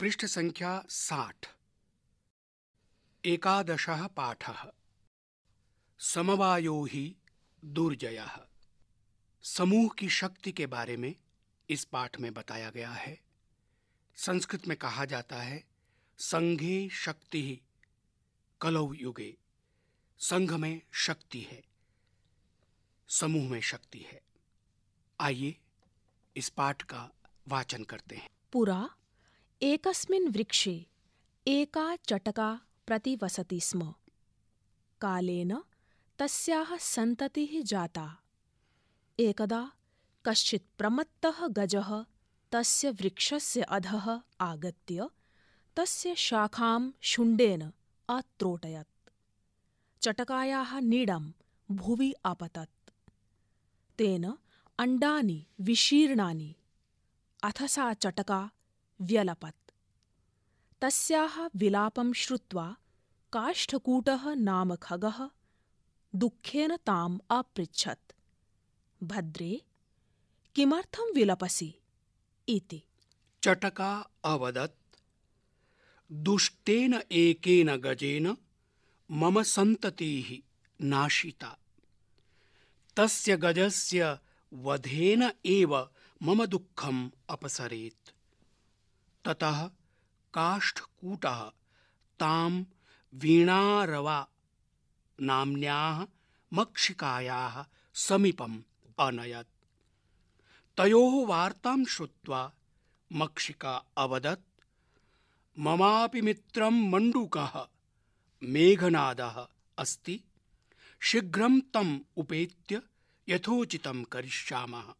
पृष्ठ संख्या साठ एकादश पाठ समवायो ही दुर्जय समूह की शक्ति के बारे में इस पाठ में बताया गया है संस्कृत में कहा जाता है संघे शक्ति ही कलौ युगे संघ में शक्ति है समूह में शक्ति है आइए इस पाठ का वाचन करते हैं पूरा एकस्मिन् वृक्षे एका चटका प्रतिवसति स्म कालेन तस्याः सन्ततिः जाता एकदा कश्चित् प्रमत्तः गजः तस्य वृक्षस्य अधः आगत्य तस्य शाखां शुण्डेन अत्रोटयत् चटकायाः नीडं भुवि अपतत् तेन अण्डानि विशीर्णानि अथ सा चटका व्यलपत् तस्याः विलापं श्रुत्वा काष्ठकूटः नाम खगः दुःखेन ताम् अपृच्छत् भद्रे किमर्थं विलपसि इति चटका अवदत् दुष्टेन एकेन गजेन मम सन्ततिः नाशिता तस्य गजस्य वधेन एव मम दुःखम् अपसरेत् ततः काष्ठकूटः तां वीणारवा नाम्न्याः मक्षिकायाः समीपम् अनयत् तयोः वार्तां श्रुत्वा मक्षिका अवदत् ममापि मित्रं मण्डूकः मेघनादः अस्ति शीघ्रं तम् उपेत्य यथोचितं करिष्यामः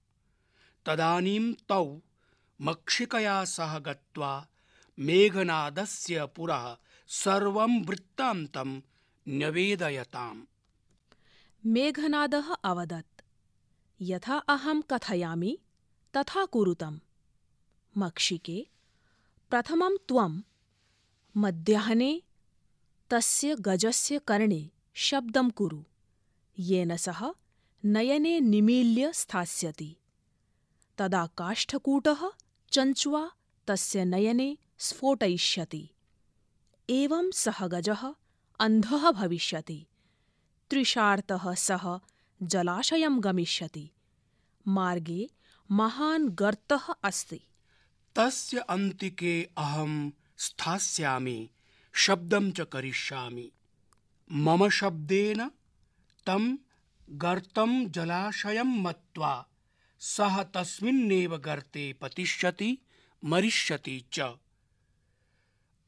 तदानीं तौ मक्षिकया सह गत्वा मेघनादस्य पुरः सर्वं वृत्तान्तं न्यवेदयताम् मेघनादः अवदत् यथा अहं कथयामि तथा कुरुतम् मक्षिके प्रथमं त्वं मध्याह्ने तस्य गजस्य कर्णे शब्दं कुरु येन सः नयने निमील्य स्थास्यति तदा काष्ठकूटः चञ्च्वा तस्य नयने स्फोटयिष्यति एवं सः गजः अन्धः भविष्यति तृषार्तः सः जलाशयं गमिष्यति मार्गे महान् गर्तः अस्ति तस्य अन्तिके अहं स्थास्यामि शब्दं च करिष्यामि मम शब्देन तं गर्तं जलाशयं मत्वा सह तस्मिन्नेव गर्ते पतिष्यति मरिष्यति च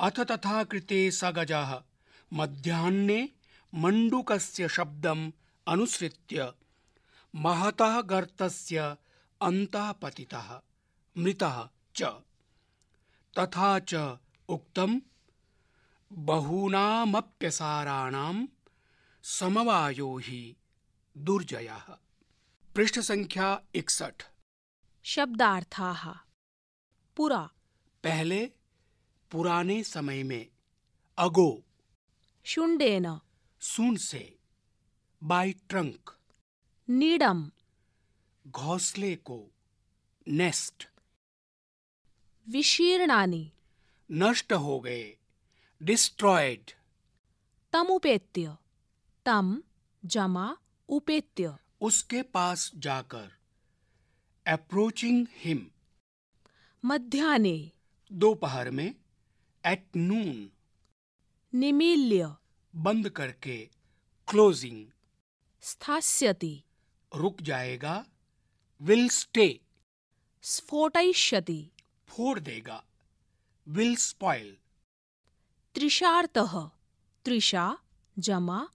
अथ तथा कृते स गजः मध्याह्ने मण्डुकस्य शब्दम् अनुसृत्य महतः गर्तस्य अन्तः पतितः मृतः च तथा च उक्तम् बहूनामप्यसाराणां समवायो हि दुर्जयः पृष्ठ संख्या इकसठ शब्दार्था पुरा पहले पुराने समय में अगो शुंडेन सुन से बाई ट्रंक नीडम घोसले को नेस्ट विशीर्णानी नष्ट हो गए डिस्ट्रॉयड तम उपेत्य तम जमा उपेत्य उसके पास जाकर अप्रोचिंग हिम मध्याने दोपहर में एट नून निमील्य बंद करके क्लोजिंग स्थास्यति रुक जाएगा विल स्टे स्फोटयिष्यति फोड़ देगा विल स्पॉइल तृषार्तः त्रिषा जमा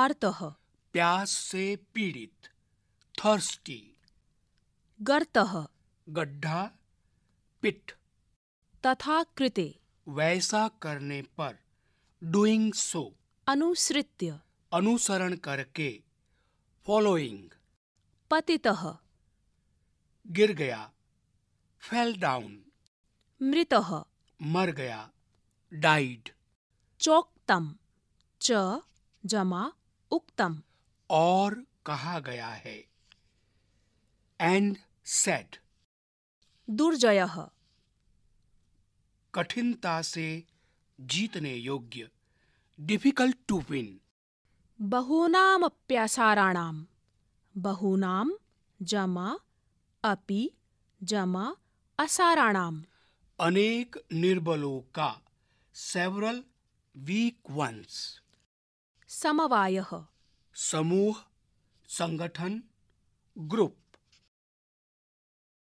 आर्तः प्यास से पीड़ित thirsty गर्तः गड्ढा पिट तथा कृते वैसा करने पर डूइंग सो अनुसृत्य अनुसरण करके फॉलोइंग पतितः गिर गया फेल डाउन मृतः मर गया डाइड चोक्तम च जमा उक्तम और कहा गया है एंड said. दुर्जय कठिनता से जीतने योग्य डिफिकल्ट टू विन बहूनाम अप्यासाराणाम बहूनाम जमा अपि जमा असाराणाम अनेक निर्बलों का सेवरल वीक वंस समवायः समूह संगठन ग्रुप